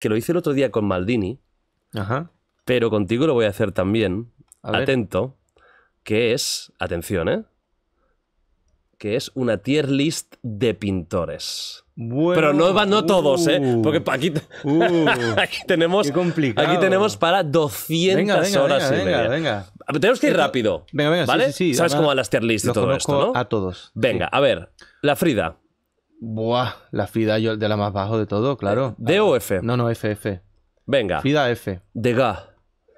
Que lo hice el otro día con Maldini. Ajá. Pero contigo lo voy a hacer también. Atento. Que es. Atención, ¿eh? Que es una tier list de pintores. Bueno, pero no, van uh. todos, ¿eh? Porque uh. aquí, tenemos. Aquí tenemos para 200 horas venga, Venga, Tenemos que ir rápido. Venga, venga, Sabes cómo van las tier list y todo esto, ¿no? A todos. Venga, a ver. La Frida. Buah, la FIDA yo, de la más bajo de todo, claro. Eh, ¿D o F? No, no, F, F. Venga. FIDA F. De gas.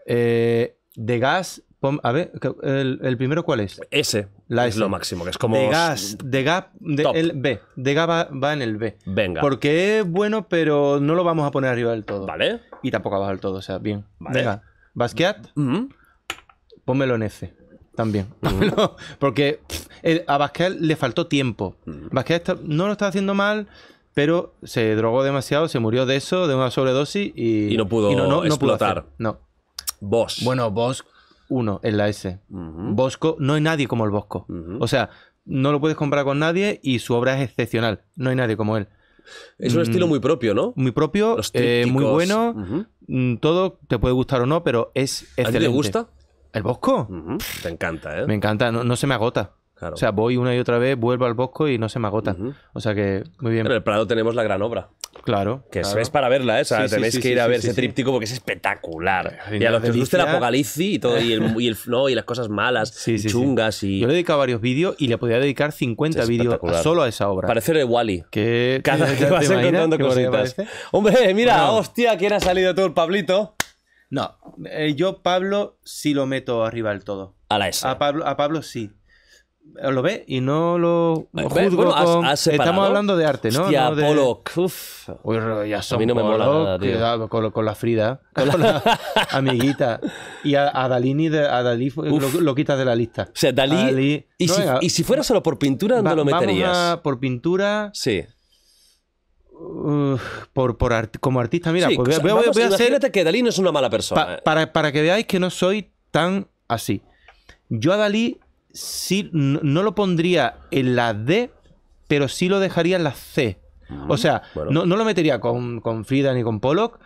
Eh, de gas, a ver, el, primero cuál es? S. La Es lo máximo, que es como. De gas, de gas, de, el B. De gas va, en el B. Venga. Porque es bueno, pero no lo vamos a poner arriba del todo. Vale. Y tampoco abajo del todo, o sea, bien. Venga. Basquiat, mm. pónmelo en F también. porque eh, a Basquiat le faltó tiempo. Uh no lo está haciendo mal, pero se drogó demasiado, se murió de eso, de una sobredosis y, no pudo no, explotar. Bosch. Bueno, Bosch uno en la S. Bosco, no hay nadie como el Bosco. O sea, no lo puedes comparar con nadie y su obra es excepcional. No hay nadie como él. Es un estilo mm, muy propio, ¿no? Muy propio, eh, muy bueno. Mm, todo te puede gustar o no, pero es excelente. ¿A ti gusta? ¿El Bosco? Te encanta, ¿eh? Me encanta, no, se me agota. O sea, voy una y otra vez, vuelvo al Bosco y no se me agota. O sea que, muy bien. Pero el Prado tenemos la gran obra. Claro. Que es para verla, ¿eh? O tenéis que ir a ver ese tríptico porque es espectacular. Y, a los que os gusta el apocalipsis y todo, y, el, y, el, flow y las cosas malas, chungas. Y... Yo le he dedicado varios vídeos y le podría dedicar 50 vídeos solo a esa obra. Parece el Wally. Que cada vez vas encontrando cositas. Hombre, mira, hostia, ¿quién ha salido todo el Pablito? No, eh, yo Pablo sí lo meto arriba del todo. A la S. A Pablo, a Pablo sí. Lo ve y no lo juzgo. Bueno, Estamos hablando de arte, ¿no? Hostia, no de... Uf. ya son a mí no me mola nada, con, la Frida, con la amiguita. Y a, Dalí lo, quitas de la lista. O sea, Dalí. ¿Y, si, ¿Y, si, fuera solo por pintura, ¿dónde lo meterías? por pintura. Sí por, como artista, mira, pues voy, que Dalí no es una mala persona. Eh. para, que veáis que no soy tan así. Yo a Dalí sí no, lo pondría en la D, pero sí lo dejaría en la C. Mm, o sea, no, lo metería con, Frida ni con Pollock,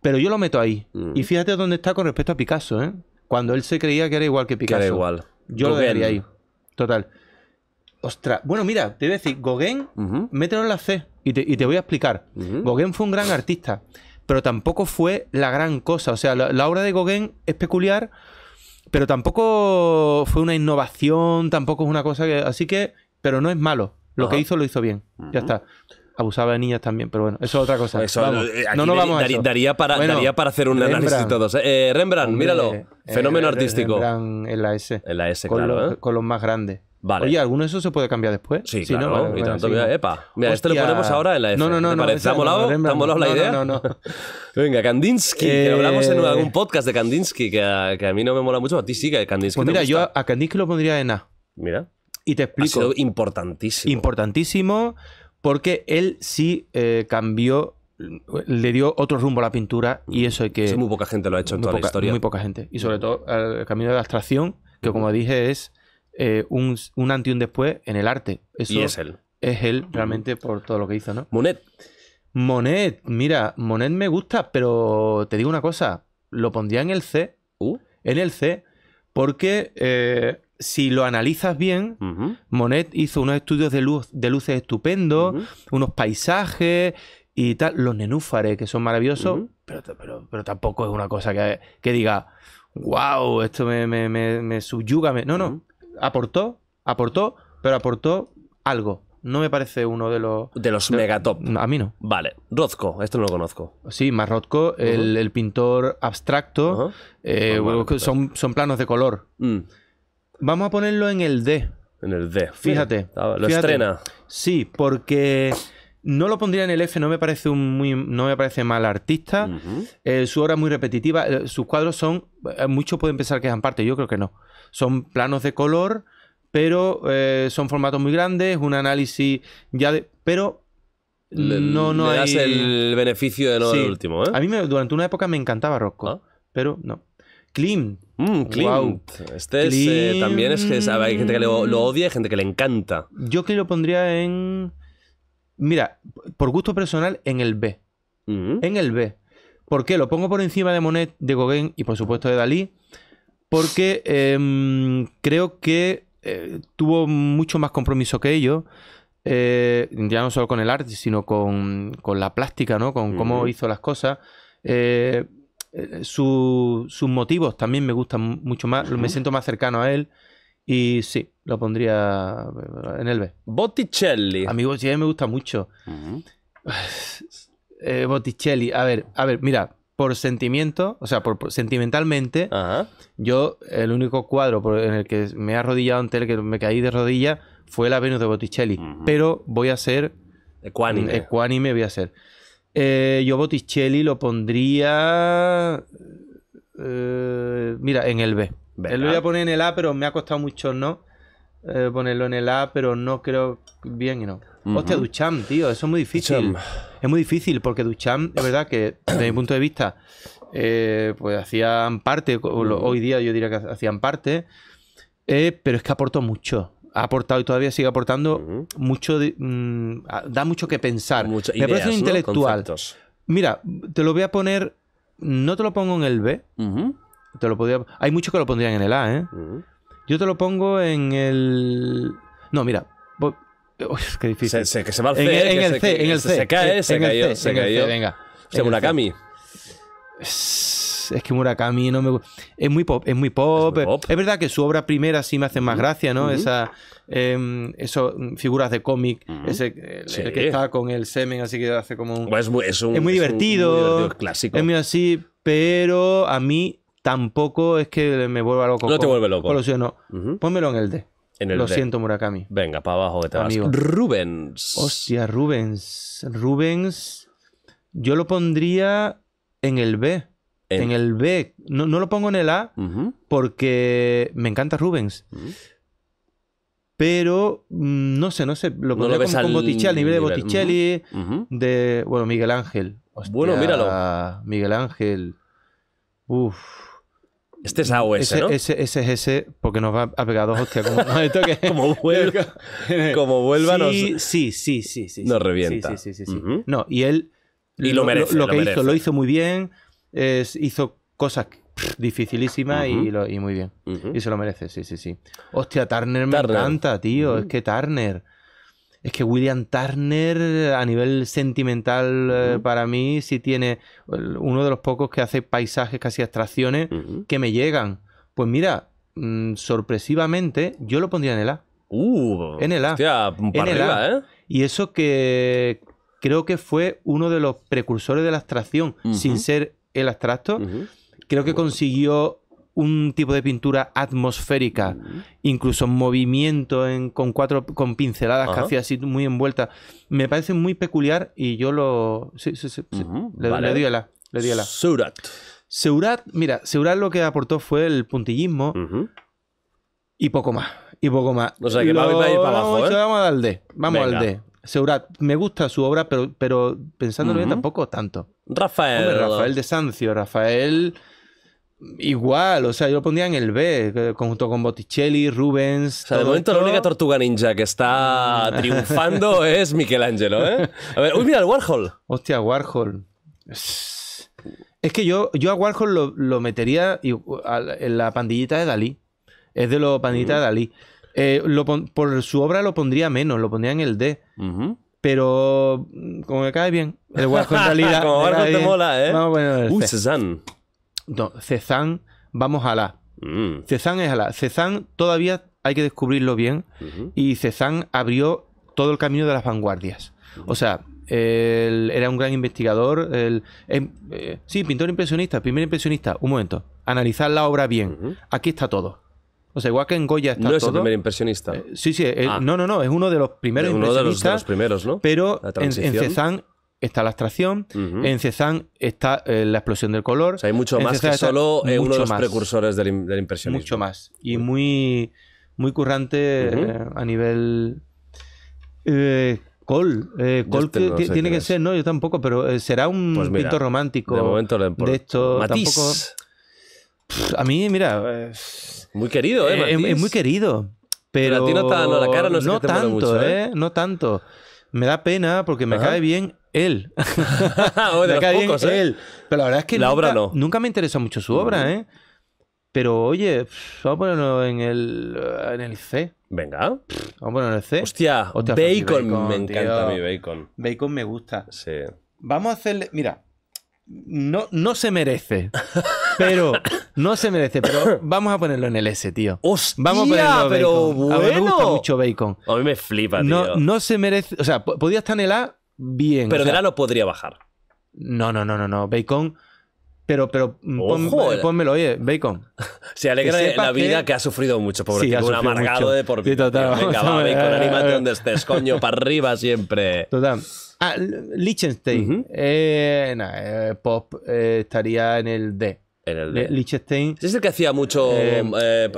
pero yo lo meto ahí. Mm. Y fíjate dónde está con respecto a Picasso, ¿eh? Cuando él se creía que era igual que Picasso. igual. Yo lo dejaría ahí. Total. Ostras. Bueno, mira, te iba a decir, Gauguin, mételo en la C. Y te, voy a explicar. Gauguin fue un gran artista, pero tampoco fue la gran cosa. O sea, la, obra de Gauguin es peculiar, pero tampoco fue una innovación, tampoco es una cosa que... Así que, pero no es malo. Lo que hizo lo hizo bien. Ya está abusaba de niñas también, pero bueno, eso es otra cosa. Eso, vamos, eh, no nos vamos a eso. Daría, para, daría para hacer un análisis todos. Eh, Rembrandt, míralo. Eh, fenómeno eh, artístico. Rembrandt en la S. En la S, claro. con los más grandes. Oye, ¿alguno de esos se puede cambiar después? Sí, claro. y tanto, epa. Mira, este lo ponemos ahora en la F. No, no, no. ¿Te no, parece? molado? ¿Te ha molado la idea? No, no, no. Venga, Kandinsky. Eh... hablamos en eh, algún podcast de Kandinsky, que a, mí no me mola mucho. A ti sí que Kandinsky Pues mira, yo a Kandinsky lo pondría en A. Mira. Y te explico. Ha sido importantísimo. Importantísimo porque él sí eh, cambió le dio otro rumbo a la pintura y mm. eso hay que... Sí, muy poca gente lo ha hecho en toda la historia. Muy poca gente. Y sobre todo el camino de la abstracción, que como dije es eh, un, un antes y un después en el arte. Eso es él. Es él mm. realmente por todo lo que hizo, ¿no? Monet. Monet, mira, Monet me gusta, pero te digo una cosa, lo pondría en el C. Uh. En el C, porque eh, si lo analizas bien, Monet hizo unos estudios de, luz, de luces estupendos, unos paisajes y tal, los nenúfares que son maravillosos, pero, pero, tampoco es una cosa que, diga, wow, esto me, me, me, me subyuga. No, no aportó, aportó, pero aportó algo. No me parece uno de los. De los megatop. A mí no. Vale. Rothko, esto no lo conozco. Sí, más Rothko, el, pintor abstracto. Eh, ah, son, planos de color. Mm. Vamos a ponerlo en el D. En el D. Fíjate. Ah, lo estrena. Sí, porque. No lo pondría en el F, no me parece un muy, no me parece mal artista. Eh, su obra es muy repetitiva. Eh, sus cuadros son. Muchos pueden pensar que es parte, yo creo que no. Son planos de color, pero eh, son formatos muy grandes, un análisis ya de... Pero no, no le das el beneficio de no el del último, ¿eh? A mí durante una época me encantaba Rocco, ah. pero no. clean mm, Este eh, también es que hay gente que lo, odia y gente que le encanta. Yo que lo pondría en... Mira, por gusto personal, en el B. Mm. En el B. ¿Por qué? Lo pongo por encima de Monet, de Gauguin y por supuesto de Dalí porque em, creo que eh, tuvo mucho más compromiso que ellos. Eh, ya no solo con el arte, sino con, la plástica, ¿no? Con cómo hizo las cosas. Eh, eh sus motivos también me gustan mucho más, me siento más cercano a él. Y sí, lo pondría en el B. Botticelli. A mí me gusta mucho. Botticelli, a ver, a ver, mira, por sentimiento, o sea, por, sentimentalmente, yo el único cuadro en el que me he arrodillado ante el que me caí de rodilla, fue la Venus de Botticelli. Pero voy a ser... Ecuánime. Ecuánime voy a ser. Eh, yo Botticelli lo pondría... Eh, mira, en el B. lo voy a poner en el A, pero me ha costado mucho no eh, ponerlo en el A, pero no creo bien y no. Hostia, Duchamp, tío, eso es muy difícil. Es muy difícil porque Duchamp, es verdad que desde mi punto de vista, eh, pues hacían parte, hoy día yo diría que hacían parte, eh, pero es que aportó mucho. Ha aportado y todavía sigue aportando mucho, mm, da mucho que pensar. Mucho, ideas, Me parece intelectual. Mira, te lo voy a poner, no te lo pongo en el B, te lo podría, hay muchos que lo pondrían en el A, ¿eh? Yo te lo pongo en el... No, mira, que difícil. Se, se, se va al En, el, C, en el C. Se cae, se cayó, C, se C, venga. Murakami. Es, que Murakami no me gusta. Es muy pop, es muy eh, pop. Es, verdad que su obra primera sí me hace más gracia, ¿no? Esa, eh, em, eso, mm, figuras de cómic, ese, el, que está con el semen, así que hace como un. Pues es, muy, divertido, clásico. Es muy así, pero a mí tampoco es que me vuelva loco. No te vuelve loco. no. Pónmelo en el D. Lo siento, Murakami. Venga, para abajo que te vas. Rubens. Hostia, Rubens. Rubens. Yo lo pondría en el B. En, el B. No, lo pongo en el A porque me encanta Rubens. Pero mm, no sé, no sé. Lo pondría como, con Botticelli, al nivel, de Botticelli, de. Bueno, Miguel Ángel. bueno, míralo. Miguel Ángel. Uf. Este es AOS, ese, ¿no? Ese, ese, es ese, porque nos va a pegar dos hostias. Como, no, esto que... como vuelva, como vuelva sí, nos... sí, sí, sí, sí. Nos revienta. Sí, sí, sí, sí, No, y él... lo, merece, lo, que hizo, lo hizo muy bien. hizo cosas dificilísimas y, muy bien. Y se lo merece, sí, sí, sí. Hostia, Turner me encanta, tío. Es que Turner es que William Turner a nivel sentimental eh, para mí si tiene uno de los pocos que hace paisajes, casi abstracciones que me llegan. Pues mira, mm, sorpresivamente yo lo pondría en el A. Uh, en el A. en el A. ¿eh? Y eso que creo que fue uno de los precursores de la abstracción, sin ser el abstracto. Creo que consiguió un tipo de pintura atmosférica, mm. incluso movimiento con cuatro con pinceladas casi que hacía así muy envuelta. Me parece muy peculiar y yo lo. Sí, sí, sí, le, di a la. Le di a la. Seurat. Seurat, mira, Seurat lo que aportó fue el puntillismo y poco más. Y poco más. O sea que a ¿eh? Vamos, al D. Vamos al D. Seurat, me gusta su obra, pero, pero pensándolo bien tampoco tanto. Rafael. Rafael de Sancio, Rafael igual, o sea, yo lo pondría en el B, eh, junto con Botticelli, Rubens. O sea, de momento la única tortuga ninja que está mm. triunfando es Michelangelo, ¿eh? A ver, uy, mira, el Warhol. Hostia, Warhol. Es que yo, yo a Warhol lo, metería en la pandillita de Dalí. Es de lo pandillita de Dalí. Eh, por su obra lo pondría menos, lo pondría en el D. pero mm, como me cae bien. El Warhol en realidad. como Warhol te mola, ¿eh? Uy, no, Cezanne, vamos a la. Mm. es a la. Cezanne todavía hay que descubrirlo bien y Cezanne abrió todo el camino de las vanguardias. O sea, él era un gran investigador. Em, eh, sí, pintor impresionista, primer impresionista. Un momento. Analizar la obra bien. Aquí está todo. O sea, igual que en Goya está todo. No es el primer impresionista. Eh, sí, sí. Eh, ah. no, no, no. Es uno de los primeros uno impresionistas. Uno de, los, primeros, ¿no? Pero en, en está la abstracción, en Cezanne está eh, la explosión del color. O sea, hay mucho más que solo eh, uno de los precursores del, del, impresionismo. Mucho más. Y muy, muy currante eh, a nivel. Col Cole este tiene que ser, no, yo tampoco, pero será un pues momento romántico. De momento esto a mí, mira. muy querido, ¿eh? es, muy querido. Pero, a ti no, está, la cara no, tanto, ¿eh? No tanto. Me da pena porque me cae bien él. de ¿eh? él. Pero la verdad es que nunca, nunca me interesa mucho su obra, ¿eh? Pero oye, vamos a ponerlo en el, en el C. Venga. vamos a ponerlo en el C. Hostia, bacon, me encanta mi bacon. Bacon me gusta. Sí. Vamos a hacerle. Mira, no, no se merece. Pero no se merece, pero vamos a ponerlo en el S, tío. Hostia, vamos a ponerlo pero bueno. A mí me gusta mucho bacon. A mí me flipa, tío. No, no se merece, o sea, podía estar en el A, bien. Pero de la de podría bajar. No, no, no, no, no. Bacon. Pero, pero mm, ponmelo, eh, eh. ponmelo oye, Bacon. Se alegra de la vida que... ha sufrido mucho, pobre un amargado de por vida. total, Bacon, anímate donde estés, coño, para arriba siempre. Total. Ah, Liechtenstein. Eh, eh, pop estaría en el D. En el de... Liechtenstein. ¿Es el que hacía mucho eh,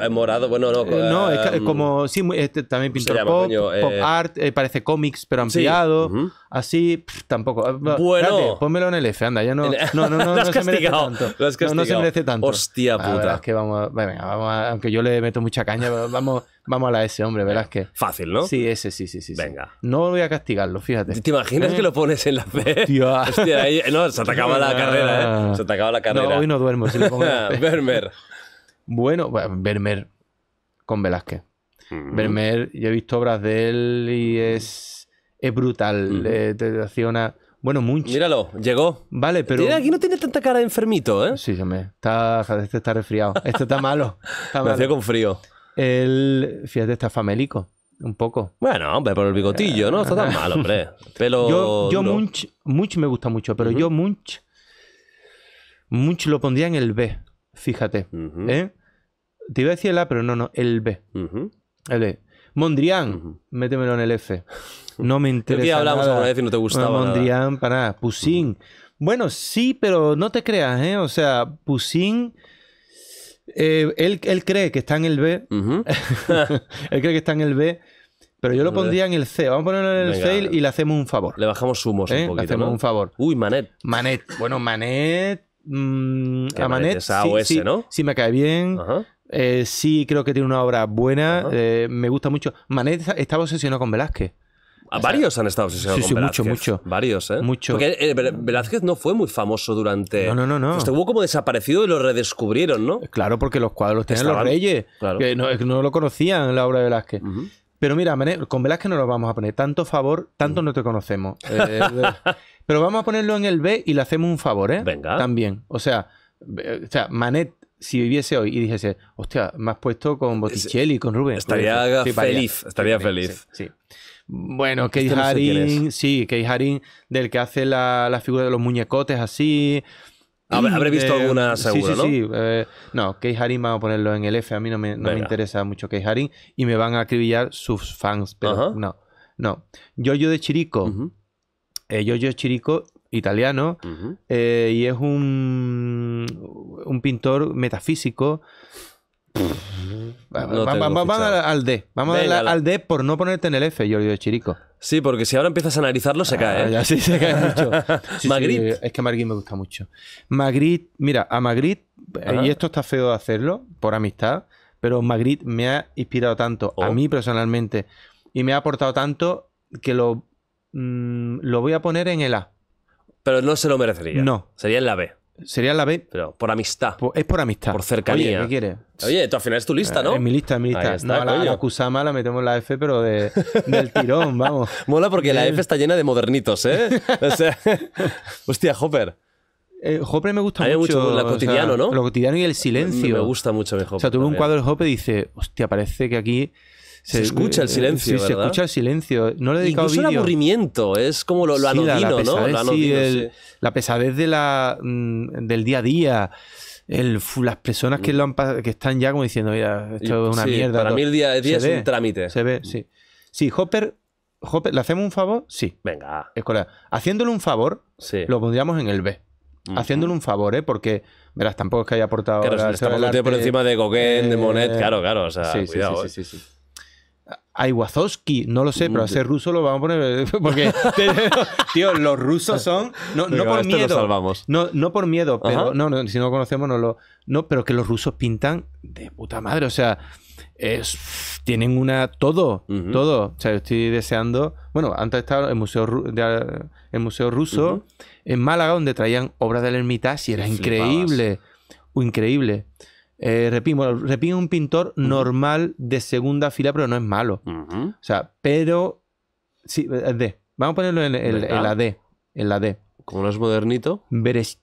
eh morado? Bueno, no. Eh, no, eh, es como. Sí, este, también pintor pop, pop art, parece cómics, pero ampliado. Así, tampoco. Bueno. ponmelo pónmelo en el F, anda, ya no. No, no, no, no se merece tanto. No, no, se merece tanto. Hostia ah, puta. es que vamos, venga, vamos aunque yo le meto mucha caña, vamos. Vamos a la S, hombre, Velázquez. Fácil, ¿no? Sí, ese, sí, sí, sí. Venga. No voy a castigarlo, fíjate. ¿Te imaginas eh. que lo pones en la fe? Hostia. ahí, no, se atacaba la carrera, ¿eh? Se atacaba la carrera. No, hoy no duermo. Si le pongo Vermeer. Bueno, pues, Vermeer con Velázquez. Bermer, mm. Vermeer, yo he visto obras de él y es, es brutal. Mm. te relaciona. Bueno, mucho. Míralo, llegó. Vale, pero. Mira, aquí no tiene tanta cara de enfermito, ¿eh? Sí, hombre. Está, este está resfriado. Este está malo. Está malo. con frío el fíjate, está famélico. Un poco. Bueno, hombre, por el bigotillo, ¿no? Está tan mal, hombre. yo, yo mucho Munch, me gusta mucho, pero yo Munch, mucho lo pondría en el B, fíjate. ¿eh? Te iba a decir el A, pero no, no, el B. El B. Mondrian, métemelo en el F. No me interesa. Ya hablamos alguna vez y no te gustaba. Mondrian, para nada. Pusín. Bueno, sí, pero no te creas, ¿eh? O sea, Pusín eh, él, cree que está en el B. él cree que está en el B. Pero yo lo pondría en el C. Vamos a ponerlo en el C y le hacemos un favor. Le bajamos sumos un ¿Eh? poquito. Le hacemos un favor. Uy, Manet. Manet. Bueno, Manet. Mm, a Manet. sí, me cae bien. Eh, sí, creo que tiene una obra buena. me gusta mucho. Manet estaba obsesionado con Velázquez varios han estado obsesionados sí, sí, mucho, mucho. Varios, ¿eh? Mucho. Porque eh, Velázquez no fue muy famoso durante. No, no, no. no. Estuvo como desaparecido y lo redescubrieron, ¿no? Claro, porque los cuadros tenían los reyes. Que no, lo conocían la obra de Velázquez. Pero mira, con Velázquez no lo vamos a poner tanto favor, tanto no te conocemos. Eh, pero vamos a ponerlo en el B y le hacemos un favor, ¿eh? Venga. También. O sea, sea Manet, si viviese hoy y dijese, hostia, me has puesto con Botticelli, con Rubén…» Estaría, feliz, estaría feliz, sí. Bueno, Kei Haring, sí, Kei Haring, del que hace la, figura de los muñecotes así. Habré eh, visto alguna sí, sí, ¿no? Sí, eh, no, Kei Haring, vamos a ponerlo en el F, a mí no me, interesa mucho Kei Haring. y me van a acribillar sus fans, pero no, no. yo de Chirico, eh, yo de Chirico, italiano, y es un pintor metafísico vamos al D. Vamos a al D por no ponerte en el F, de Chirico. Sí, porque si ahora empiezas a analizarlo se ah, cae. ¿eh? sí, se cae mucho. es que Magritte me gusta mucho. Magritte, mira, a Magritte, eh, y esto está feo de hacerlo, por amistad, pero Magritte me ha inspirado tanto, a oh. mí personalmente, y me ha aportado tanto que lo, mm, lo voy a poner en el A. Pero no se lo merecería. No. Sería en la B. Sería la B. Pero por amistad. Pues es por amistad. Por cercanía. Oye, ¿qué quieres? Oye, tú al final es tu lista, ¿no? Eh, es mi lista, es mi lista. Está, la, Kusama la metemos la F, pero de, del tirón, vamos. Mola porque la F está llena de modernitos, ¿eh? O sea, hostia, Hopper. Eh, Hopper me gusta mucho. lo cotidiano, ¿no? Lo cotidiano y el silencio. Me, gusta mucho mejor. O sea, tuve un cuadro de Hopper y dice, hostia, parece que aquí se, escucha el eh, silencio. Sí, se escucha el silencio. No le he dedicado Incluso video. el aburrimiento, es como lo, lo ¿no? sí, la pesadez de la, mm, del día a día. las personas que, mm. lo han, que están ya como diciendo, mira, esto es una mierda. Para mil mí el día es un trámite. Se ve, sí. Sí, Hopper ¿le hacemos un favor? Sí. Venga. escuela Haciéndole un favor, lo pondríamos en el B. Haciéndole un favor, ¿eh? Porque, verás, tampoco es que haya aportado. Claro, estamos este por encima de Gauguin, de Monet, claro, claro, o sea, sí, cuidado. Sí, eh. sí, sí, sí. Aiwazowski, no lo sé, pero a mm, ser ruso lo vamos a poner. Porque, tío, los rusos son. No, no por este miedo. No, por miedo, pero. No, si no conocemos, no lo. No, pero que los rusos pintan de puta madre. O sea, es, tienen una. Todo, todo. O sea, yo estoy deseando. Bueno, antes estaba el Museo, el museo Ruso en Málaga, donde traían obras del Hermitage y era increíble. Increíble. Eh, Repin, es un pintor normal de segunda fila, pero no es malo. O sea, pero. Sí, eh, D. Vamos a ponerlo en, la D. En la D. Como no es modernito. Veres,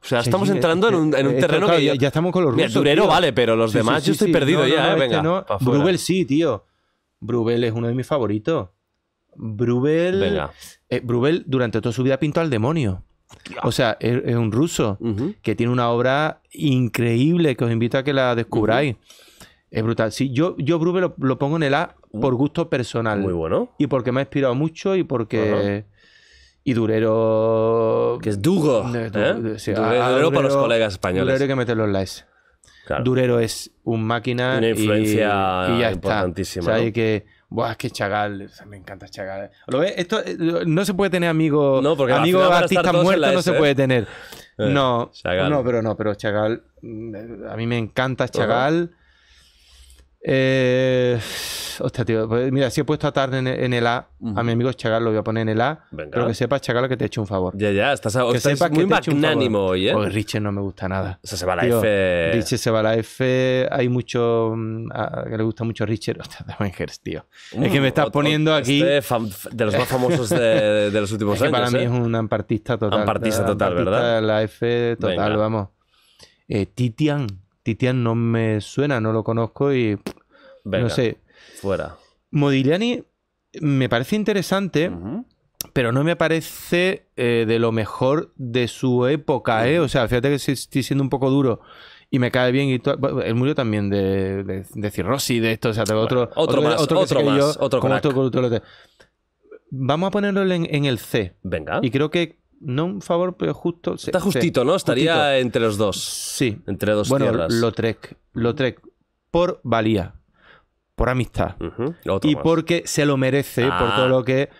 O sea, estamos entrando en un, eh, terreno que. Ya, estamos con los rusos. Durero vale, pero los demás yo estoy perdido ya, venga. Brubel sí, tío. Brubel es uno de mis favoritos. Brubel. Eh, durante toda su vida pintó al demonio. O sea, es, un ruso que tiene una obra increíble que os invito a que la descubráis. Es brutal. Sí, yo, yo Brube lo, pongo en el A por gusto personal. Muy bueno. Y porque me ha inspirado mucho y porque. Y Durero. Que es Dugo ¿eh? durero, para los colegas españoles. Durero hay que meterlo en likes. Claro. Durero es un máquina. Una influencia y, importantísima. que Buah, es que Chagal, me encanta Chagal. ¿Lo ves? Esto eh, no se puede tener amigos. No, porque amigos artistas muertos no se ¿eh? puede tener. Eh, no, no, pero no, pero Chagal. Mm, a mí me encanta Chagal. Eh, hostia, tío. Pues mira, si he puesto a Tarn en, el A, a mi amigo Chagal lo voy a poner en el A. Pero que sepas, Chagal, que te he hecho un favor. Ya, ya, estás, que estás muy magnánimo hoy, ¿eh? Porque no me gusta nada. O sea, se va la F. Richard se va la F. Hay mucho. Mm, que le gusta mucho Richer Hostia, Avengers, tío. es que me estás poniendo aquí. Este de los más famosos de, los últimos años. Para mí ¿eh? es un ampartista total. Ampartista eh, total, ¿verdad? La F total, vamos. Eh, Titian. Titian no me suena, no lo conozco y no sé. Fuera. Modigliani me parece interesante, pero no me parece eh, de lo mejor de su época, eh. O sea, fíjate que estoy siendo un poco duro y me cae bien. Y él murió también de, de, de, de esto, o sea, otro, otro, más, otro, otro, Vamos a ponerlo en, el C. Venga. Y creo que no un favor, pero justo. Está justito, ¿no? Estaría entre los dos. Sí. Entre dos bueno, tierras. Lotrek Lotrek Por valía. Por amistad. Y porque se lo merece por ah. todo lo que.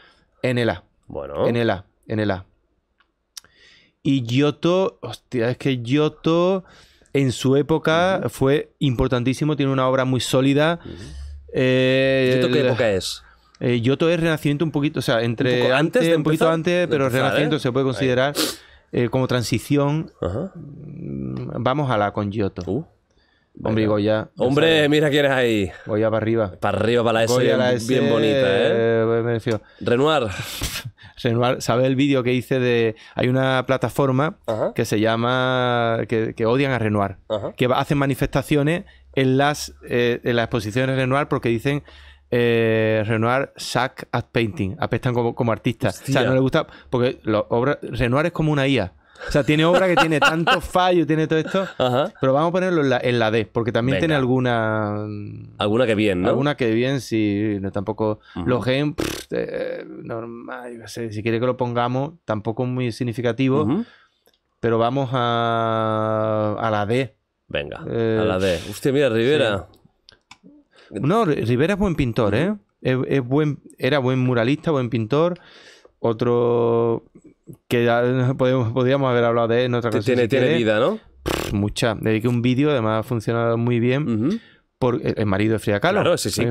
En el A. Bueno. En el A. En el A. Y Yoto. Hostia, es que Yoto En su época fue importantísimo. Tiene una obra muy sólida. Eh, qué época es? Eh, Yoto es Renacimiento un poquito, o sea, entre antes, un poquito antes, pero Renacimiento ¿eh? se puede considerar eh, como transición. Mm, vamos a la con Yoto. Uh, Hombre, Hombre, mira quién es ahí. Goya para arriba. Para arriba, para la S, bien, bonita, ¿eh? Renoir. Renoir, ¿sabes el vídeo que hice de... Hay una plataforma que se llama... Que, odian a Renoir. Que hacen manifestaciones en las, en las exposiciones Renoir porque dicen eh, Renoir, Sack at Painting. Apestan como, como artistas. O sea, no le gusta. Porque Renoir es como una IA. O sea, tiene obra que tiene tantos fallo, tiene todo esto. Pero vamos a ponerlo en la, D, porque también tiene alguna. Alguna que bien, ¿no? Alguna que bien, Si No, tampoco. lo Los eh, normal, si quiere que lo pongamos, tampoco es muy significativo. Pero vamos a, a la D. Venga, eh, a la D. Usted, mira, Rivera. No, Rivera es buen pintor, ¿eh? Es, buen, era buen muralista, buen pintor. Otro que ya podemos, podríamos haber hablado de él en otra ocasión. Tiene, tiene vida, ¿no? Mucha. mucha. Dediqué un vídeo, además ha funcionado muy bien. Por el, marido de Frida Kahlo. Claro, sí, eh,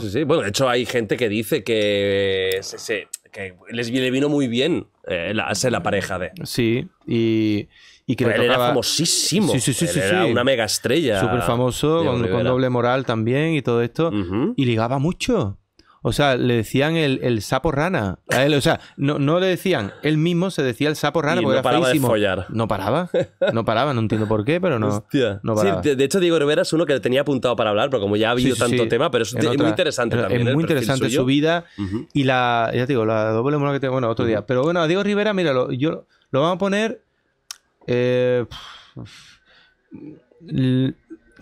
sí. sí, Bueno, de hecho hay gente que dice que, les, le vino muy bien hacer eh, la pareja de. Sí, y y él era famosísimo. era una mega estrella. Súper famoso, con, doble moral también y todo esto. Y ligaba mucho. O sea, le decían el, el, sapo rana a él. O sea, no, le decían, él mismo se decía el sapo rana y no paraba No paraba, no paraba, no entiendo por qué, pero no. de, hecho, Diego Rivera es uno que le tenía apuntado para hablar, pero como ya ha habido tanto tema, pero es muy interesante también. Es muy interesante su vida y la, digo, la doble moral que tengo, bueno, otro día. Pero bueno, a Diego Rivera, mira, yo lo vamos a poner eh,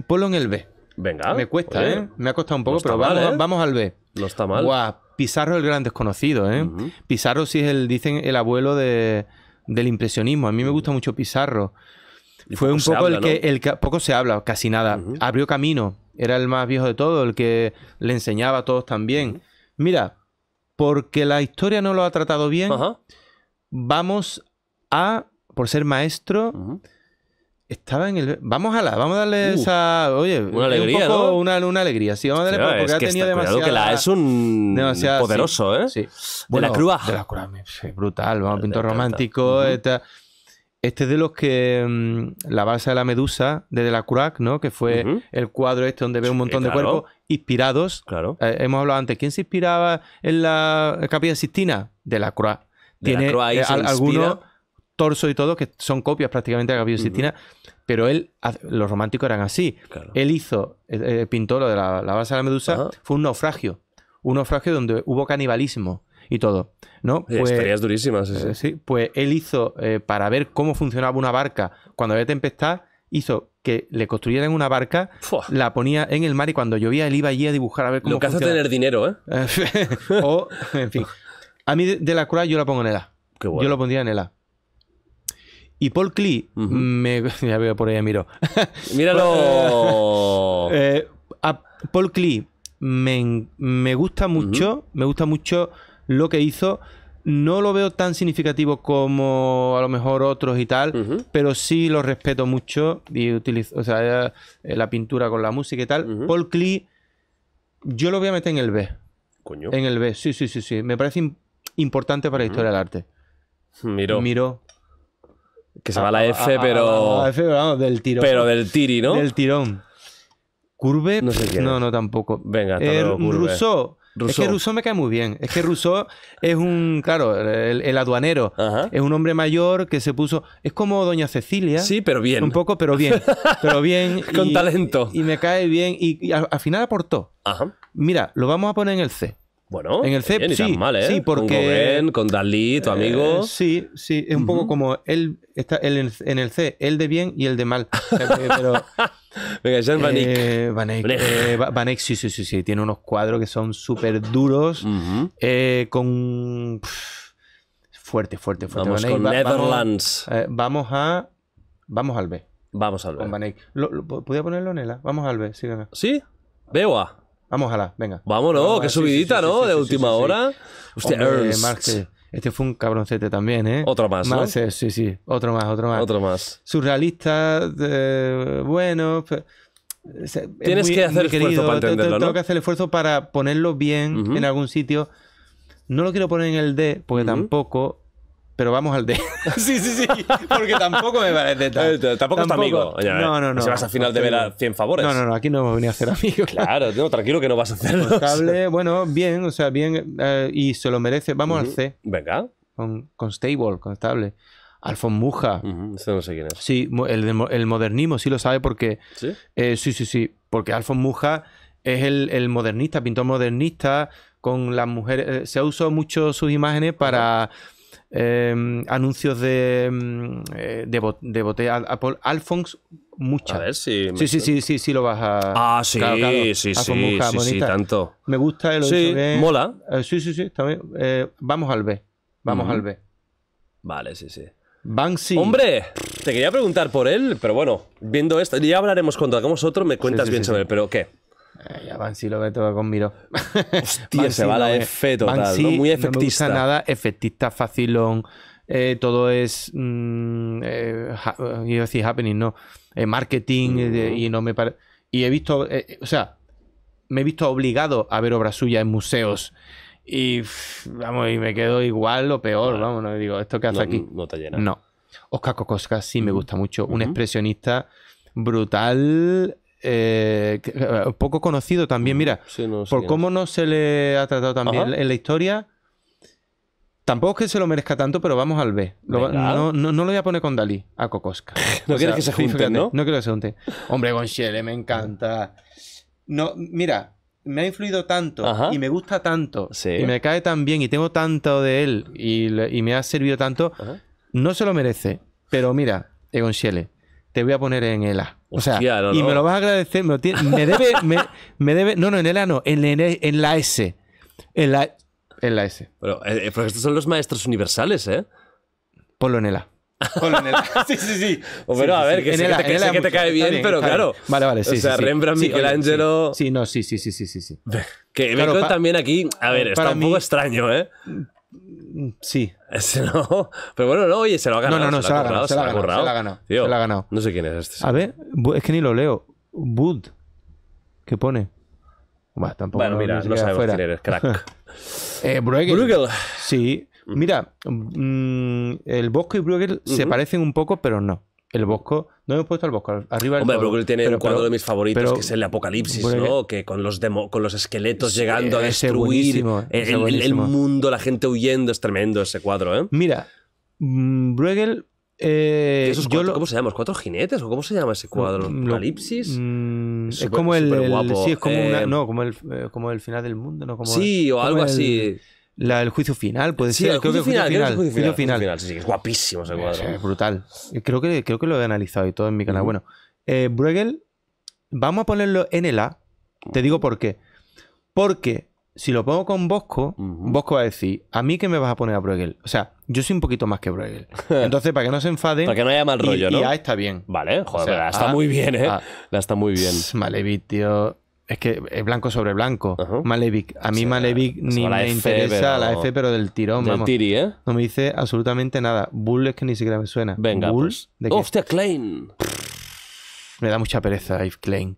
Polo en el B. Venga. Me cuesta, ¿eh? Me ha costado un poco, pero ¿eh? vamos, al B. No está mal. Pizarro es el gran desconocido, ¿eh? Pizarro sí es el, dicen, el abuelo del impresionismo. A mí me gusta mucho Pizarro. Fue un poco el, que, poco se habla, casi nada. Abrió camino. Era el más viejo de todo, el que le enseñaba a todos también. Mira, porque la historia no lo ha tratado bien, vamos a por ser maestro, estaba en el. Vamos a la, vamos a darle uh, esa. Oye, una alegría, una, una, alegría. Sí, vamos a darle porque ha tenido demasiado. que la es un. poderoso, ¿eh? de la Cruz De la Cruz brutal, vamos, pintor romántico. este es de los que. Mm, la base de la medusa de De la cura ¿no? Que fue el cuadro este donde ve un montón de cuerpos inspirados. Claro. Eh, hemos hablado antes. ¿Quién se inspiraba en la Capilla Sistina? la de la Croix tiene eh, algunos torso y todo, que son copias prácticamente de Capilla Sistina, pero él, los románticos eran así. Él hizo, el eh, eh, pintó lo de la, base de la medusa, fue un naufragio, un naufragio donde hubo canibalismo y todo, ¿no? Eh, pues, historias durísimas. Sí, pues él hizo, para ver cómo funcionaba una barca cuando había tempestad, hizo que le construyeran una barca, la ponía en el mar y cuando llovía él iba allí a dibujar a ver cómo Lo que hace tener dinero, ¿eh? o, en fin. A mí de, la cura yo la pongo en el A. Yo lo pondría en el A. Y Paul Klee, me, ya veo por ahí, miro. ¡Míralo! Eh, Paul Klee, me, gusta mucho, me gusta mucho lo que hizo. No lo veo tan significativo como a lo mejor otros y tal, pero sí lo respeto mucho y utilizo, o sea, eh, la pintura con la música y tal. Paul Klee, yo lo voy a meter en el B. ¿Coño? En el B, sí, sí, sí, sí. Me parece importante para la historia del arte. Miró. Miró. Que se ah, va la ah, F, ah, pero. la F, pero vamos, del tirón. Pero del tiri, ¿no? Del tirón. Curve. No sé No, no, tampoco. Venga, ruso eh, Rousseau. Es que Rousseau me cae muy bien. Es que Rousseau es un, claro, el, aduanero. Es un hombre mayor que se puso. Es como Doña Cecilia. Sí, pero bien. Un poco, pero bien. Pero bien. Con talento. Y me cae bien. Y, al, final aportó. Ajá. Mira, lo vamos a poner en el C. Bueno, en el C, sí, mal, ¿eh? sí, porque con, Dalí, tu eh, amigo. sí, sí, es un poco como él está en el C, el de bien y el de mal. Pero, Venga, ese eh, Van Eyck. Van, Eyck, eh, Van Eyck, sí, sí, sí, sí, tiene unos cuadros que son súper duros con fuerte, fuerte, fuerte. Vamos con Netherlands. Vamos, a vamos al B. Vamos al B. Con Van ponerlo en el A? Vamos al B, sí, ¿Sí? Veo A. Vamos a la, venga. Vámonos, qué subidita, ¿no? de última hora. este fue un cabroncete también, ¿eh? Otro más, sí, sí. Otro más, otro más. Otro más. Surrealista, eh, bueno. Tienes que hacer Tengo que hacer el esfuerzo para ponerlo bien en algún sitio. No lo quiero poner en el D, porque tampoco pero vamos al D. sí, sí, sí. Porque tampoco me parece eh, Tampoco, es amigo. Eh, no, no, no. Si vas al final de ver a 100 favores. No, no, no. Aquí no me voy a hacer amigos. Claro, tengo tranquilo que no vas a hacerlo. Cable, bueno, bien, o sea, bien. Eh, y se lo merece. Vamos al C. Venga. Con, con Stable. Alfon Muja. Eso no sé quién es. Sí, el, el, modernismo sí lo sabe porque. Sí, sí, sí, sí. Porque Alfon Muja es el, el modernista, pintor modernista. Con las mujeres. se ha usado mucho sus imágenes para. Em, anuncios de, em, eh, de, de botella Alphonse mucha. A ver Sí, sí, sí, sí, sí, lo vas a. Ah, sí, sí, sí, sí, tanto. Me gusta el eh, Sí, mola. sí, sí, sí, vamos al B. Vamos al B. Vale, sí, sí. Banksy. Hombre, te quería preguntar por él, pero bueno, viendo esto, ya hablaremos cuando hagamos otro, me cuentas bien sobre él, pero ¿qué? Ya Bansi lo que con Miro. Hostia, se va la F total. Muy efectista. No nada, efectista, facilón. Eh, todo es. Mm, eh, eh happening, no. Eh, marketing, y no me parece. Y he visto. o sea, me he visto obligado a ver obras suyas en museos. Y vamos, y me quedo igual o peor, vamos, no digo, esto que hace aquí. No te llena. No. Oscar Kokoska sí me gusta mucho. Un expresionista brutal eh, eh, poco conocido también. Mira, por cómo no se le ha tratado también en la historia. Tampoco es que se lo merezca tanto, pero vamos al B. no, lo voy a poner con Dalí, a Kokoska. no que se junten, ¿no? quiero que se junte. Hombre, Gonchele, me encanta. No, mira, me ha influido tanto y me gusta tanto y me cae tan bien y tengo tanto de él y, me ha servido tanto. No se lo merece. Pero mira, Gonchele, eh, te voy a poner en el A. O sea, y me lo vas a agradecer. Me, me debe. Me, debe no, no, en el A no. En, la S. En la, en la S. Eh, eh, pero, estos son los maestros universales, ¿eh? Ponlo en el A. sí, sí, sí. O pues bueno, a ver, sí, que, sé, que, te, pues, cae bien, pero claro. Vale, vale, sí. O sea, sí, Rembrandt, Michelangelo. Sí, no, sí, sí, sí, sí, sí. Que me vengo también aquí, a ver, está un poco extraño, ¿eh? Mm, sí. pero bueno, no, oye, se lo ha ganado. No, no, no, se, lo ha ganado, se, ha ganado. Se ha ganado. se ha ganado. No sé quién es este. A ver, es que ni lo leo. Wood. ¿Qué pone? tampoco bueno, mira, no sabemos quién eres, crack. Eh, Bruegel. Sí. Mm. Mira, mm, el Bosco y Bruegel se parecen un poco, pero no el Bosco. No he puesto al Bosco, arriba del Hombre, Bruegel tiene un cuadro de mis favoritos, que es el Apocalipsis, ¿no? Que con los, con los esqueletos llegando a destruir el, mundo, la gente huyendo, es tremendo ese cuadro, ¿eh? Mira, mm, Bruegel. Eh, ¿Cómo se llama? cuatro jinetes? ¿O cómo se llama ese cuadro? Mm, ¿Apocalipsis? Mm, es, como el, Sí, es como, eh, no, eh, como, el, final del mundo, ¿no? sí, o algo así la, el juicio final, puede ser. El juicio que final, juicio final, juicio final. Sí, es guapísimo ese cuadro. Es brutal. Creo que, creo que lo he analizado y todo en mi canal. Bueno, eh, Bruegel, vamos a ponerlo en el A. Te digo por qué. Porque si lo pongo con Bosco, Bosco va a decir, ¿a mí que me vas a poner a Bruegel? O sea, yo soy un poquito más que Bruegel. Entonces, para que no se enfade para que no haya mal rollo, ¿no? Y A está bien. Vale, joder, está muy bien, ¿eh? la está muy bien. Malevit, tío... Es que es blanco sobre blanco. A mí o ni me interesa la F, pero del tirón. Del ¿eh? No me dice absolutamente nada. Bull que ni siquiera me suena. Venga, Bull, pues. ¿de Klein! Me da mucha pereza Ive Klein.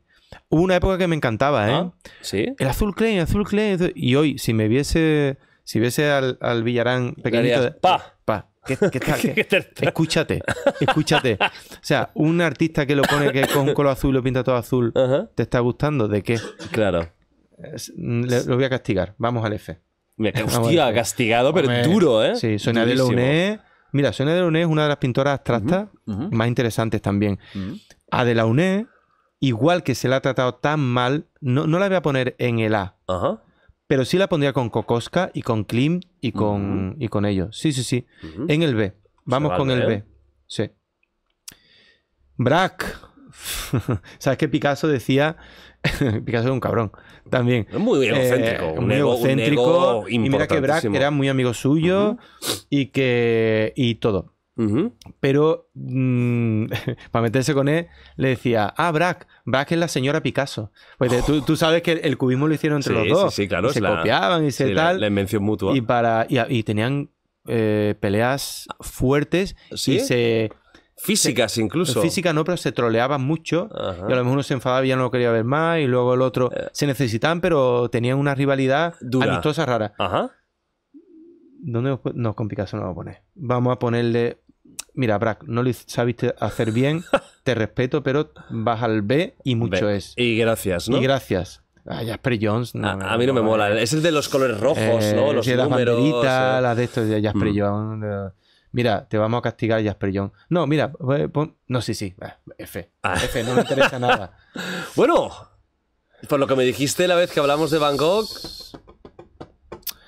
Hubo una época que me encantaba, ¿eh? Ah, ¿Sí? El azul Klein, azul Klein. Y hoy, si me viese... Si viese al, Villarán pequeñito... ¡Pa! ¡Pa! escúchate, escúchate. O sea, un artista que lo pone que con color azul lo pinta todo azul, ¿te está gustando? ¿De qué? Claro. lo voy a castigar. Vamos al F. Ah, hostia, castigado, pero duro, ¿eh? Sí, Sonia de Mira, Sonia de es una de las pintoras abstractas más interesantes también. A de igual que se la ha tratado tan mal, no, no la voy a poner en el A. Ajá pero sí la pondría con Kokoska y con Klim y con, y con ellos. Sí, sí, sí. En el B. Vamos con el B. Sí. Brack. ¿Sabes que Picasso decía? Picasso es un cabrón también. Muy eh, egocéntrico. un, y mira que Brack era muy amigo suyo y que. y todo. Pero mm, para meterse con él, le decía, ah, Brack, Brack es la señora Picasso. Pues oh. tú, sabes que el, cubismo lo hicieron entre los dos. Sí, sí, claro. se copiaban y se tal. La, invención mutua. Y, para, y, tenían eh, peleas fuertes y se. Físicas incluso. Físicas no, pero se troleaban mucho. Y a lo mejor uno se enfadaba y ya no lo quería ver más. Y luego el otro. Eh. Se necesitaban, pero tenían una rivalidad Dura. amistosa rara. Ajá. ¿Dónde nos, no, con Picasso no vamos a poner? Vamos a ponerle mira, Brack, no lo sabiste hacer bien, te respeto, pero vas al B y mucho es. Y gracias, ¿no? Y gracias. Ah, Jasper Jones. No, a, mí no me mola. Es el de los colores rojos, ¿no? Eh, los números, las eh. de estos de Jasper mm. Jones. Mira, te vamos a castigar, Jasper Jones. No, mira, pues, no, sí, sí. Ah, F. Ah. F, no me interesa nada. bueno, por lo que me dijiste la vez que hablamos de Bangkok,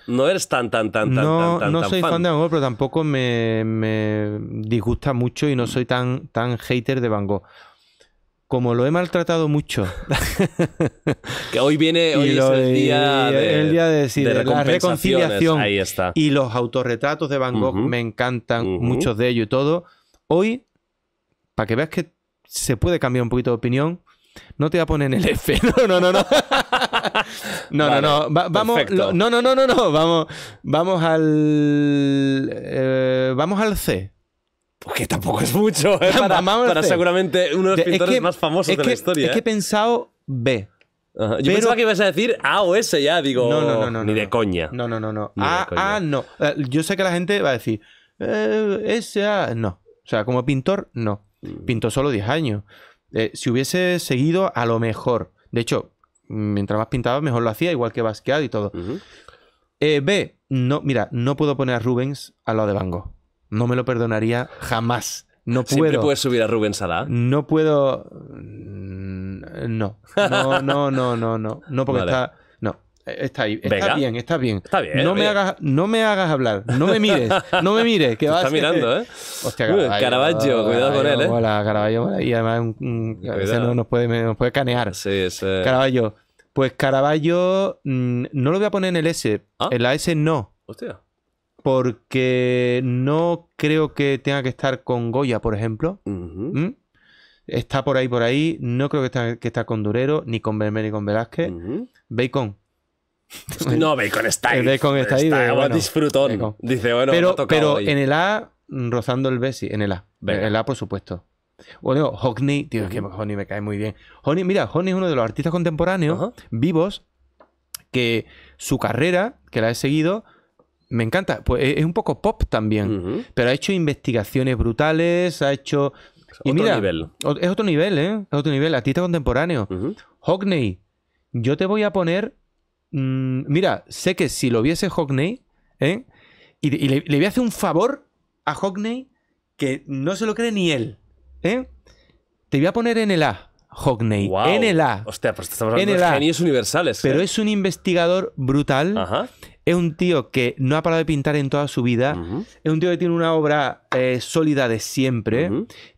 no eres tan, tan, tan, tan, tan, tan, No no soy fan. de Van Gogh, pero tampoco me, me, disgusta mucho y no soy tan, tan hater de Van Gogh. Como lo he maltratado mucho. que hoy viene, hoy el día, de, el día de, la reconciliación. Ahí está. Y los autorretratos de Van Gogh me encantan, muchos de ellos y todo. Hoy, para que veas que se puede cambiar un poquito de opinión, no te voy a poner en el F. No, no, no, no. No, no, no. vamos, no, no, no, no, Vamos, vamos al. Eh, vamos al C. Porque pues tampoco es mucho, eh, Para, seguramente uno de los pintores más famosos de la historia. Es que he eh. pensado B. Yo pensaba que ibas a decir A o S ya, digo. No, Ni de coña. No, no, no, no. A, A no. Yo sé que la gente va a decir. ese S, A. No. O sea, como pintor, no. Mm. Pintó solo 10 años. si hubiese seguido, a lo mejor. De hecho, mientras más pintaba, mejor lo hacía, igual que Basquiat y todo. Eh, B, no, mira, no puedo poner a Rubens a lo de Van No me lo perdonaría jamás. No puedo. Siempre puedes subir a Rubens a la. No puedo. Mm, no. No, no, no, no, no. porque está Está ahí. Está bien, está bien. Está bien. No me, hagas, no me, hagas, hablar. No me mires. No me mires. Que está mirando, ¿eh? Hostia, Caravaggio. cuidado con él, ¿eh? Hola, Caravaggio. Y además, a veces no, nos, puede, puede canear. Sí, Caravaggio. Pues Caravaggio mm, no lo voy a poner en el S. Ah. En la S no. Hostia. Porque no creo que tenga que estar con Goya, por ejemplo. ¿Mm? Está por ahí, por ahí. No creo que, esté que estar con Durero, ni con Vermeer, ni con Velázquez. Bacon. No, Bacon está ahí. Bacon disfrutón. Dice, bueno, pero, en el A, mm, rozando el B, sí, en el A. En el A, por supuesto. Bueno, Hockney, tío, es que Hockney me cae muy bien. Hockney, mira, Hockney es uno de los artistas contemporáneos vivos que su carrera, que la he seguido, me encanta. Pues e, es un poco pop también, pero ha hecho investigaciones brutales, ha hecho. Es otro nivel. Es otro nivel, ¿eh? Es otro nivel, artista contemporáneo. Hockney, yo te voy a poner Mm, mira, sé que si lo viese Hockney, ¿eh? y, le, voy a hacer un favor a Hockney que no se lo cree ni él, ¿eh? te voy a poner en el A. Hockney, en el A. Hostia, pues estamos hablando de genios universales. Pero ¿eh? es un investigador brutal. Es un tío que no ha parado de pintar en toda su vida. Es un tío que tiene una obra sólida de siempre.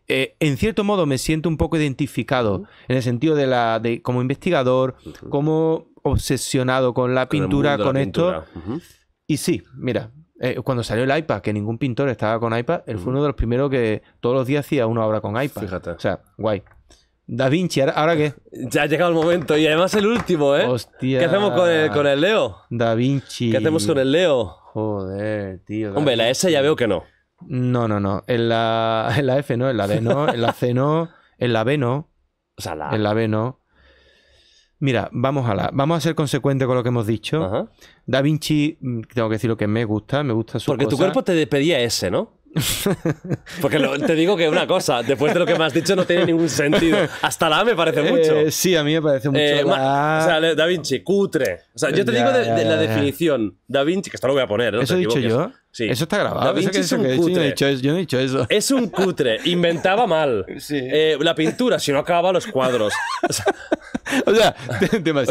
en cierto modo me siento un poco identificado en el sentido de la de, como investigador, como obsesionado con la pintura, con esto. Y sí, mira, eh, cuando salió el iPad, que ningún pintor estaba con iPad, él fue uno de los primeros que todos los días hacía una obra con iPad. Fíjate. O sea, guay. Da Vinci, ¿ahora qué? Ya ha llegado el momento y además el último, ¿eh? ¿Qué hacemos con el, Leo? Da Vinci. ¿Qué hacemos con el Leo? Joder, tío. Hombre, la S ya veo que no. No, no, no. En la, en la F no, en la D no, en la C no, en la B no. O sea, En la B no. Mira, vamos a la, vamos a ser consecuentes con lo que hemos dicho. Da Vinci, mm, tengo que decir lo que me gusta, me gusta su. Porque tu cuerpo te despedía ese, ¿no? Porque te digo que es una cosa, después de lo que me has dicho no tiene ningún sentido. Hasta la A me parece eh, mucho. sí, a mí me parece mucho. Eh, o sea, Da Vinci, cutre. O sea, yo te digo de, la definición. Da Vinci, que esto lo voy a poner, ¿eh? ¿no? ¿Eso he dicho yo? Sí. Eso está grabado. Da Vinci es un cutre. Yo, no he dicho eso, Es un cutre. Inventaba mal. Eh, la pintura, si no acababa los cuadros. O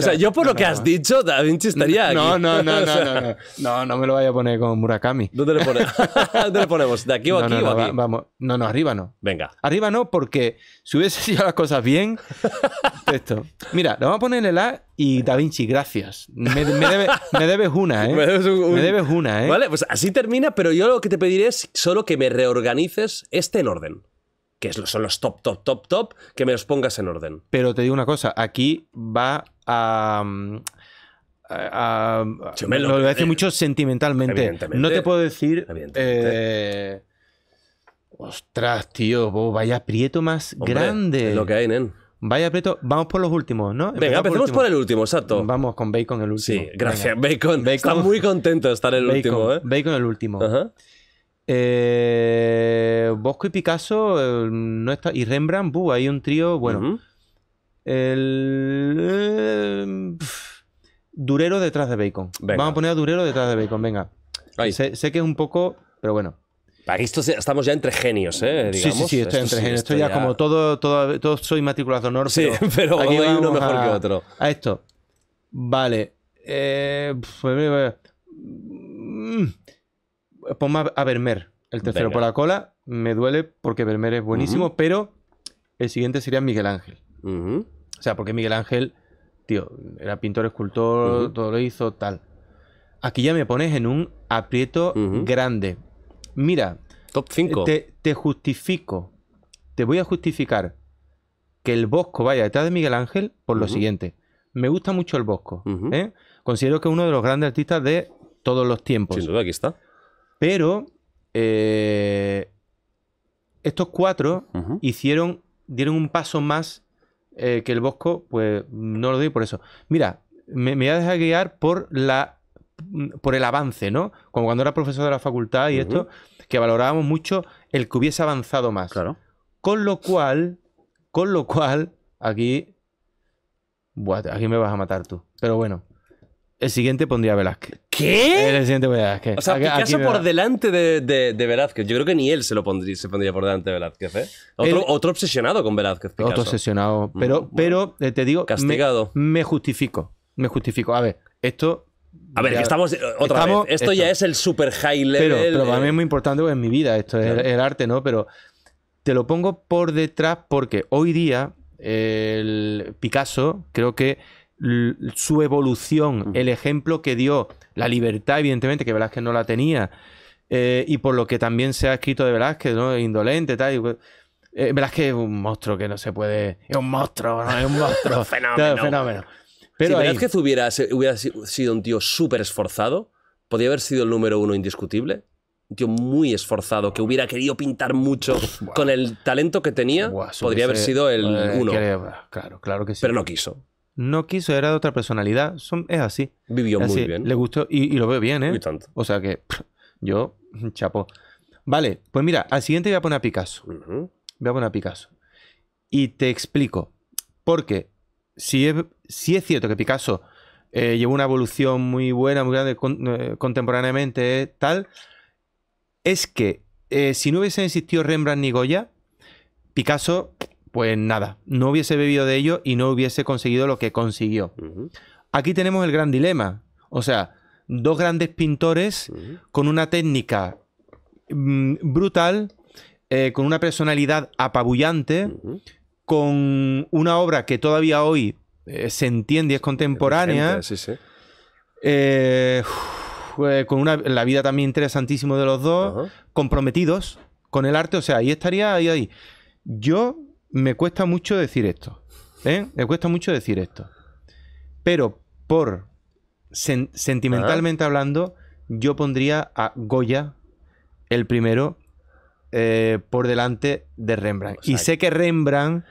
sea, yo por lo que has dicho, Da Vinci estaría no, aquí. No, no, no, no, no. No, no me lo vaya a poner con Murakami. ¿Dónde le ponemos? ¿De aquí o aquí o aquí? vamos. No, no, arriba no. Venga. Arriba no porque si hubiese sido las cosas bien, esto. Mira, le vamos a poner el A y Da Vinci, gracias. Me, debes una, ¿eh? Me debes, una, ¿eh? Vale, pues así termina, pero yo lo que te pediré es solo que me reorganices este en orden. Que son los top, top, top, top, que me los pongas en orden. Pero te digo una cosa, aquí va a. Mm, a, lo, voy a mucho sentimentalmente. No te puedo decir. Ostras, tío, vaya aprieto más grande. lo que hay, nen. Vaya aprieto. Vamos por los últimos, ¿no? Venga, empecemos por, el último, exacto. Vamos con Bacon el último. Sí, gracias, bacon. bacon. Está muy contento de estar el último, ¿eh? Bacon el último. Eh, Bosco y Picasso no está, y Rembrandt, buh, hay un trío, bueno. El. Eh, durero detrás de Bacon. Vamos a poner a Durero detrás de Bacon, venga. sé, que es un poco, pero bueno. Aquí estamos ya entre genios, ¿eh? Sí, sí, sí, entre genios. Estoy ya, como todo, todo, soy matriculado de honor. Sí, pero, hay uno mejor que otro. A esto. Vale. Eh, pues mm, ponme a Vermeer. El tercero por la cola. Me duele porque Vermeer es buenísimo, pero el siguiente sería Miguel Ángel. O sea, porque Miguel Ángel, tío, era pintor, escultor, todo lo hizo, tal. Aquí ya me pones en un aprieto grande. Mira. Te, justifico. Te voy a justificar que el Bosco vaya detrás de Miguel Ángel por lo siguiente. Me gusta mucho el Bosco. ¿eh? Considero que es uno de los grandes artistas de todos los tiempos. Sin duda, aquí está. Pero eh, estos cuatro hicieron, dieron un paso más eh, que el Bosco, pues no lo doy por eso. Mira, me, me voy a dejar guiar por la Mm, por el avance, ¿no? Como cuando era profesor de la facultad y esto, que valorábamos mucho el que hubiese avanzado más. Claro. Con lo cual, con lo cual, aquí. Buah, aquí me vas a matar tú. Pero bueno. El siguiente pondría Velázquez. ¿Qué? El siguiente Velázquez. O sea, ¿qué Picasso por delante de, de, Velázquez. Yo creo que ni él se lo pondría, se pondría por delante de Velázquez, ¿eh? Otro, obsesionado con Velázquez, Picasso. Otro obsesionado. Pero, mm, pero eh, te digo. Castigado. me justifico. Me justifico. A ver, esto a ver, estamos eh, otra vez. Esto, ya es el super high level. Pero, para mí es eh. muy importante pues, en mi vida, esto es el, arte, ¿no? Pero te lo pongo por detrás porque hoy día el Picasso, creo que su evolución, mm. el ejemplo que dio, la libertad, evidentemente, que Velázquez no la tenía, eh, y por lo que también se ha escrito de Velázquez, ¿no? Indolente, tal. Y, pues, Velázquez es un monstruo que no se puede. Es un monstruo, Es un monstruo. fenómeno. fenómeno si Velázquez hubiera, hubiera sido un tío súper esforzado, podría haber sido el número uno indiscutible. Un tío muy esforzado, que hubiera querido pintar mucho con el talento que tenía, podría haber sido el eh, uno. claro, claro que sí. Pero no quiso. No quiso, era de otra personalidad. Son, es así. Vivió muy bien. Le gustó y, lo veo bien, ¿eh? tanto. O sea que yo, chapo. Vale, pues mira, al siguiente voy a poner a Picasso. Voy a poner a Picasso. Y te explico. por qué. Si es, cierto que Picasso eh, llevó una evolución muy buena, muy grande eh, contemporáneamente, eh, tal, es que si no hubiese existido Rembrandt ni Goya, Picasso, pues nada, no hubiese bebido de ello y no hubiese conseguido lo que consiguió. Aquí tenemos el gran dilema, o sea, dos grandes pintores con una técnica mm, brutal, con una personalidad apabullante con una obra que todavía hoy eh, se entiende y es contemporánea. Eh, eh, con una, la vida también interesantísima de los dos, comprometidos con el arte, o sea, ahí estaría ahí, ahí. Yo me cuesta mucho decir esto, me cuesta mucho decir esto, pero por sentimentalmente hablando, yo pondría a Goya el primero eh, por delante de Rembrandt. y sé que Rembrandt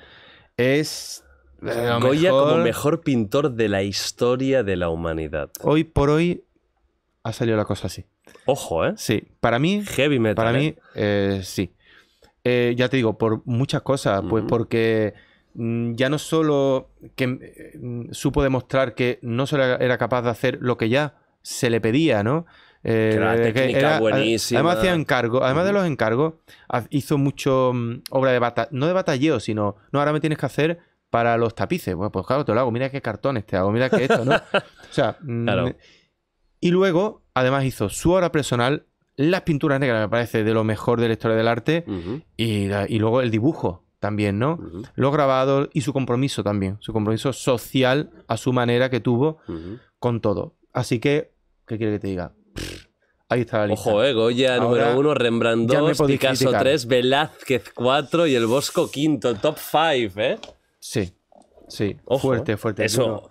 es Goya como mejor pintor de la historia de la humanidad. Hoy por hoy ha salido la cosa así. Ojo, ¿eh? Sí, para mí. Heavy metal. Para mí, ¿eh? Eh, sí. ya te digo, por muchas cosas, pues porque mm, ya no solo que supo demostrar que no solo era capaz de hacer lo que ya se le pedía, ¿no? Eh, que era una técnica Además hacía encargos. Además de los encargos, hizo mucho mm, obra de batalla. No de batalleo, sino. No, ahora me tienes que hacer para los tapices. Bueno, pues claro, te lo hago. Mira qué cartón te hago. Mira qué esto, ¿no? o sea. Mm, y luego, además, hizo su obra personal. Las pinturas negras, me parece, de lo mejor de la historia del arte. y, luego el dibujo también, ¿no? los grabados y su compromiso también. Su compromiso social a su manera que tuvo con todo. Así que, ¿qué quiere que te diga? Ahí está la lista. Ojo, eh, Goya Ahora, número uno, Rembrandt 2, Picasso criticar. 3, Velázquez 4 y el Bosco 5. top 5, ¿eh? Sí, sí. Ojo, fuerte, eh. fuerte. Eso.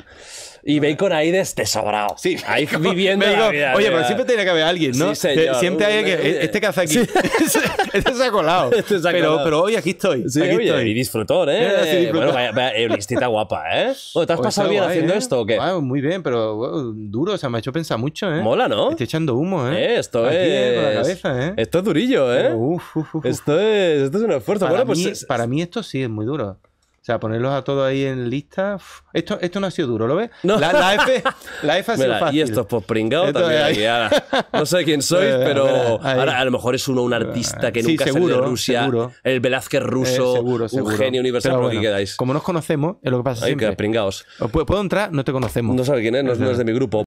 Y con ahí sobrado. Sí. Ahí viviendo. Oye, pero siempre tiene que haber alguien, ¿no? Sí, señor. Eh, siempre hay que. Eh, este que aquí. Este, este se ha colado. Este se ha colado. Pero, pero hoy aquí estoy. Sí, aquí estoy. Y disfrutor, ¿eh? eh bueno, vaya, listita guapa, ¿eh? ¿Te has pues pasado bien haciendo esto o qué? muy bien, pero duro. O sea, me ha hecho pensar mucho, ¿eh? Mola, ¿no? Estoy echando humo, ¿eh? eh esto es. la cabeza, ¿eh? Esto es durillo, ¿eh? esto, es, esto es un esfuerzo. para pues mí esto sí es muy duro. O sea, ponerlos a todos ahí en lista. esto, esto no ha sido duro, ¿lo ves? No. La, la, F, la F ha sido fácil. Y estos pues, pringado también. no sé quién sois, pero a lo mejor es uno un artista que nunca salió de Rusia. El Velázquez ruso, eh, seguro, un genio universal, pero que Como nos conocemos, es lo que pasa Ay, Que pringados. ¿Puedo, ¿Puedo entrar? No te conocemos. No sabe quién es, no es de mi grupo.